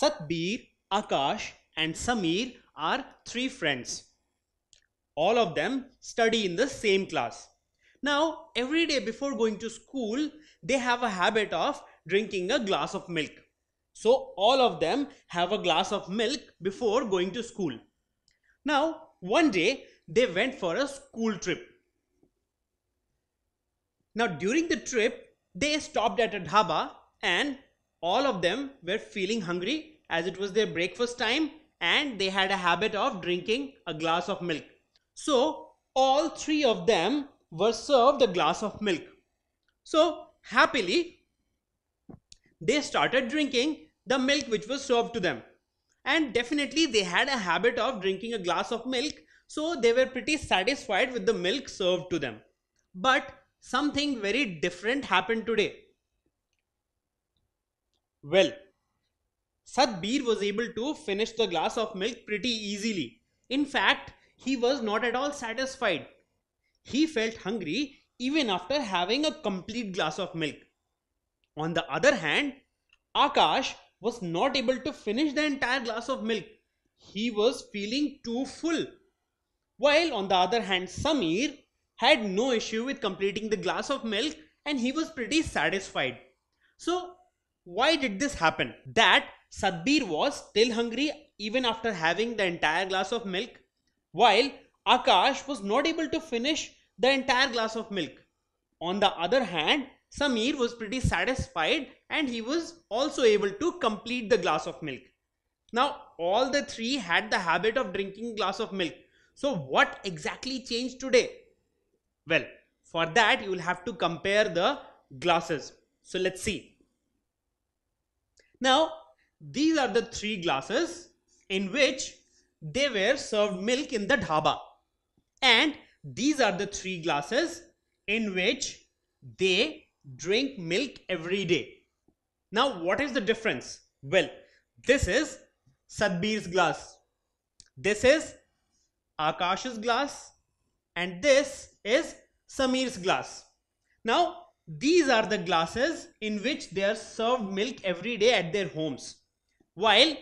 Satbir, Akash and Samir are three friends. All of them study in the same class. Now, every day before going to school, they have a habit of drinking a glass of milk. So, all of them have a glass of milk before going to school. Now, one day they went for a school trip. Now, during the trip, they stopped at a dhaba and all of them were feeling hungry as it was their breakfast time and they had a habit of drinking a glass of milk. So all three of them were served a glass of milk. So happily, they started drinking the milk which was served to them. And definitely they had a habit of drinking a glass of milk. So they were pretty satisfied with the milk served to them. But something very different happened today. Well, Sadbir was able to finish the glass of milk pretty easily. In fact, he was not at all satisfied. He felt hungry even after having a complete glass of milk. On the other hand, Akash was not able to finish the entire glass of milk. He was feeling too full. While on the other hand, Samir had no issue with completing the glass of milk and he was pretty satisfied. So, why did this happen? That Sadbir was still hungry even after having the entire glass of milk, while Akash was not able to finish the entire glass of milk. On the other hand, Samir was pretty satisfied and he was also able to complete the glass of milk. Now, all the three had the habit of drinking glass of milk. So, what exactly changed today? Well, for that, you will have to compare the glasses. So, let's see. Now, these are the three glasses in which they were served milk in the dhaba. And these are the three glasses in which they drink milk every day. Now, what is the difference? Well, this is Sadbir's glass. This is Akash's glass. And this is Samir's glass. Now, these are the glasses in which they are served milk every day at their homes while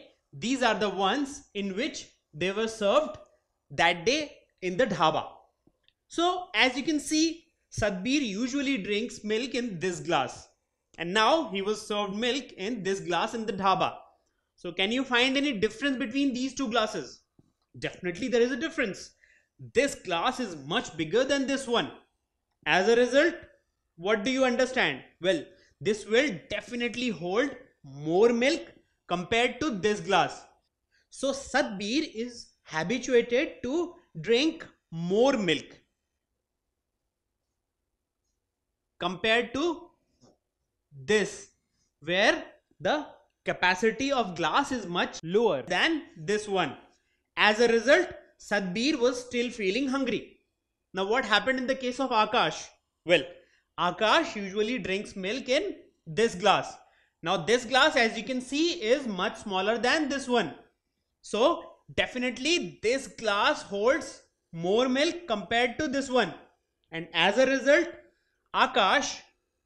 these are the ones in which they were served that day in the dhaba. So as you can see, Sadbir usually drinks milk in this glass and now he was served milk in this glass in the dhaba. So can you find any difference between these two glasses? Definitely there is a difference. This glass is much bigger than this one. As a result, what do you understand? Well, this will definitely hold more milk compared to this glass. So Sadbir is habituated to drink more milk compared to this where the capacity of glass is much lower than this one. As a result, Sadbir was still feeling hungry. Now what happened in the case of Akash? Well, Akash usually drinks milk in this glass now this glass as you can see is much smaller than this one. So definitely this glass holds more milk compared to this one. And as a result, Akash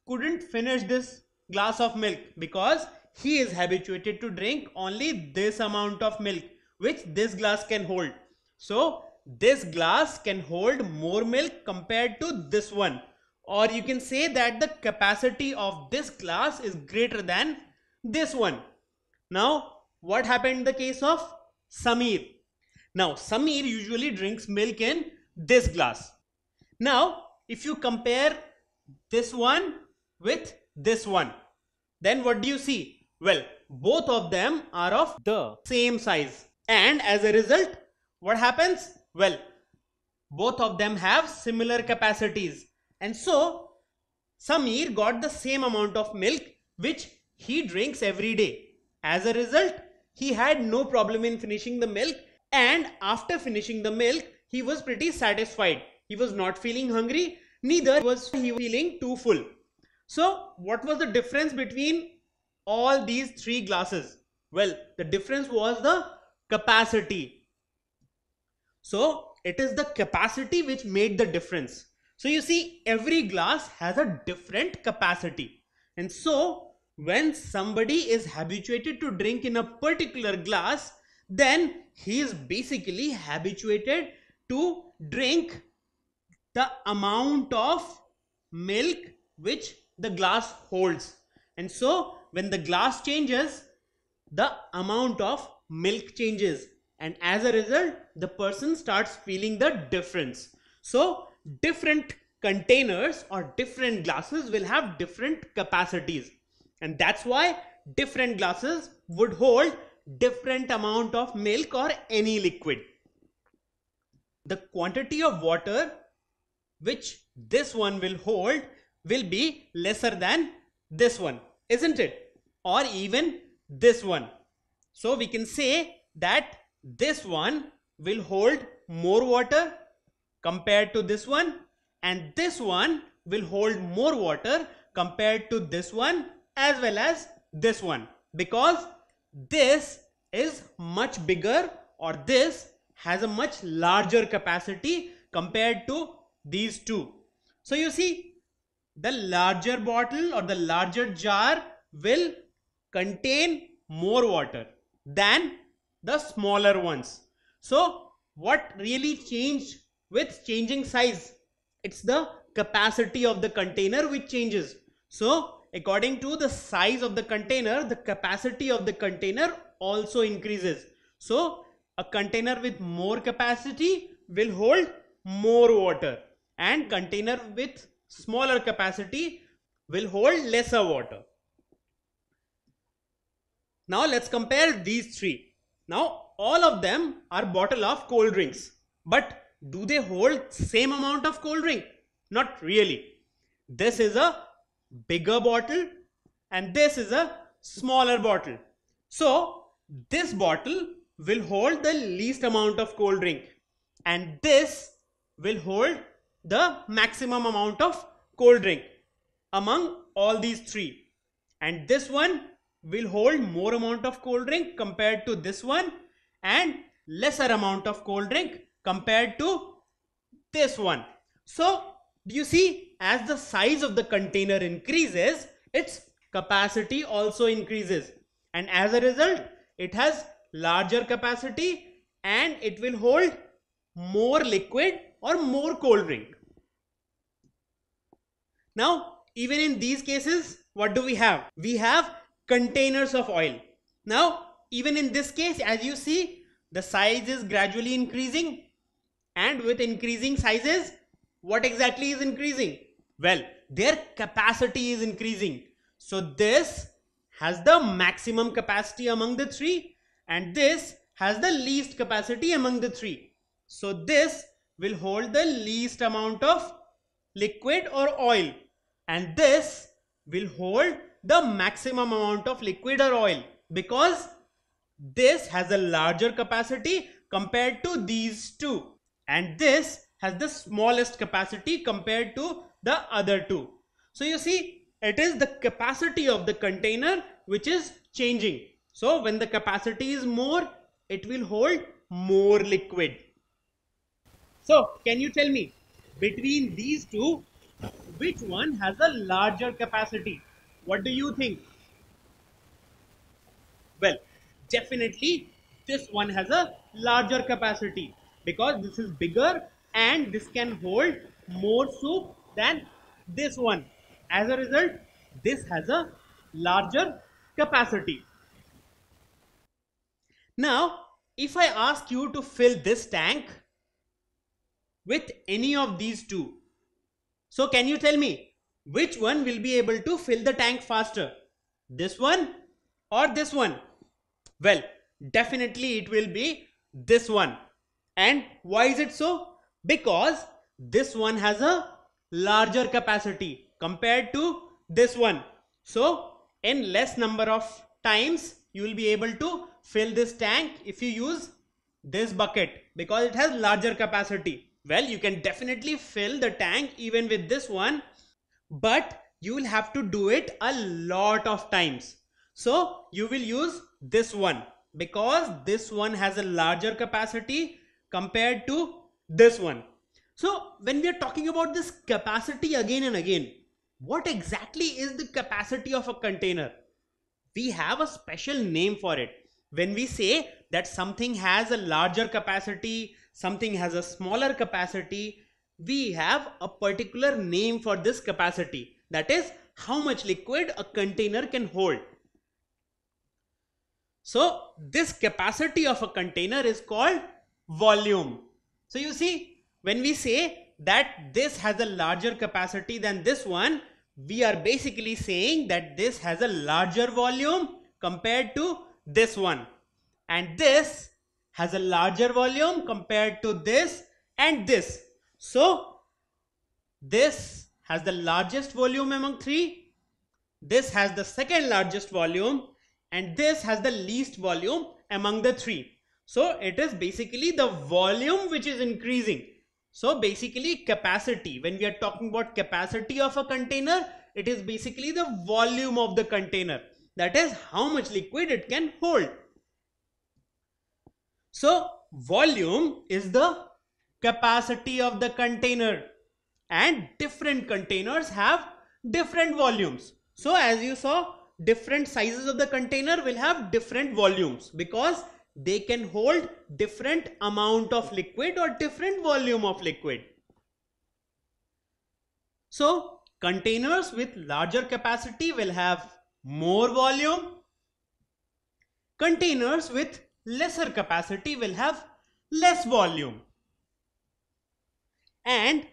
couldn't finish this glass of milk because he is habituated to drink only this amount of milk which this glass can hold. So this glass can hold more milk compared to this one or you can say that the capacity of this class is greater than this one. Now, what happened in the case of Samir? Now, Samir usually drinks milk in this glass. Now, if you compare this one with this one, then what do you see? Well, both of them are of the same size. And as a result, what happens? Well, both of them have similar capacities. And so Samir got the same amount of milk which he drinks every day. As a result, he had no problem in finishing the milk and after finishing the milk, he was pretty satisfied. He was not feeling hungry, neither was he feeling too full. So what was the difference between all these three glasses? Well, the difference was the capacity. So it is the capacity which made the difference. So you see every glass has a different capacity and so when somebody is habituated to drink in a particular glass then he is basically habituated to drink the amount of milk which the glass holds and so when the glass changes the amount of milk changes and as a result the person starts feeling the difference so different containers or different glasses will have different capacities and that's why different glasses would hold different amount of milk or any liquid the quantity of water which this one will hold will be lesser than this one isn't it or even this one so we can say that this one will hold more water compared to this one and this one will hold more water compared to this one as well as this one because this is much bigger or this has a much larger capacity compared to these two. So you see the larger bottle or the larger jar will contain more water than the smaller ones. So what really changed with changing size. It's the capacity of the container which changes. So according to the size of the container, the capacity of the container also increases. So a container with more capacity will hold more water and container with smaller capacity will hold lesser water. Now let's compare these three. Now all of them are bottle of cold drinks, but do they hold same amount of cold drink not really this is a bigger bottle and this is a smaller bottle so this bottle will hold the least amount of cold drink and this will hold the maximum amount of cold drink among all these three and this one will hold more amount of cold drink compared to this one and lesser amount of cold drink compared to this one. So do you see as the size of the container increases, its capacity also increases. And as a result, it has larger capacity and it will hold more liquid or more cold drink. Now, even in these cases, what do we have? We have containers of oil. Now, even in this case, as you see, the size is gradually increasing and with increasing sizes what exactly is increasing well their capacity is increasing so this has the maximum capacity among the three and this has the least capacity among the three so this will hold the least amount of liquid or oil and this will hold the maximum amount of liquid or oil because this has a larger capacity compared to these two and this has the smallest capacity compared to the other two. So you see it is the capacity of the container which is changing. So when the capacity is more it will hold more liquid. So can you tell me between these two which one has a larger capacity? What do you think? Well, definitely this one has a larger capacity because this is bigger and this can hold more soup than this one. As a result, this has a larger capacity. Now, if I ask you to fill this tank with any of these two, so can you tell me which one will be able to fill the tank faster? This one or this one? Well, definitely it will be this one and why is it so? Because this one has a larger capacity compared to this one. So in less number of times, you will be able to fill this tank if you use this bucket because it has larger capacity. Well, you can definitely fill the tank even with this one, but you will have to do it a lot of times. So you will use this one because this one has a larger capacity compared to this one. So when we are talking about this capacity again and again, what exactly is the capacity of a container? We have a special name for it. When we say that something has a larger capacity, something has a smaller capacity, we have a particular name for this capacity. That is how much liquid a container can hold. So this capacity of a container is called volume. So you see when we say that this has a larger capacity than this one, we are basically saying that this has a larger volume compared to this one and this has a larger volume compared to this and this. So this has the largest volume among three, this has the second largest volume and this has the least volume among the three. So it is basically the volume which is increasing. So basically capacity, when we are talking about capacity of a container, it is basically the volume of the container. That is how much liquid it can hold. So volume is the capacity of the container and different containers have different volumes. So as you saw, different sizes of the container will have different volumes because they can hold different amount of liquid or different volume of liquid. So containers with larger capacity will have more volume. Containers with lesser capacity will have less volume. And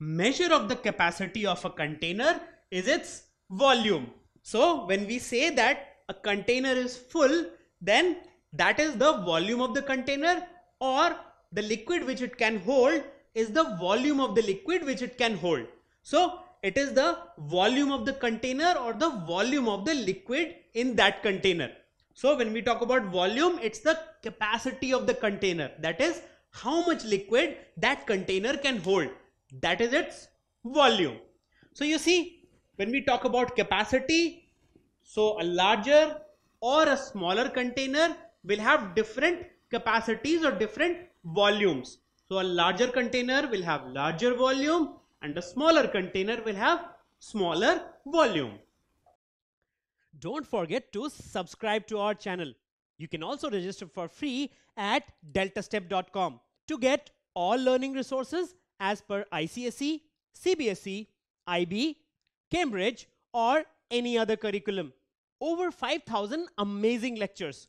measure of the capacity of a container is its volume. So when we say that a container is full, then that is the volume of the container or the liquid which it can hold is the volume of the liquid which it can hold. So it is the volume of the container or the volume of the liquid in that container. So when we talk about volume, it's the capacity of the container. That is how much liquid that container can hold. That is its volume. So you see, when we talk about capacity, so a larger or a smaller container will have different capacities or different volumes. So a larger container will have larger volume and a smaller container will have smaller volume. Don't forget to subscribe to our channel. You can also register for free at deltastep.com to get all learning resources as per ICSE, CBSE, IB, Cambridge or any other curriculum. Over 5,000 amazing lectures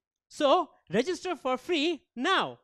So register for free now.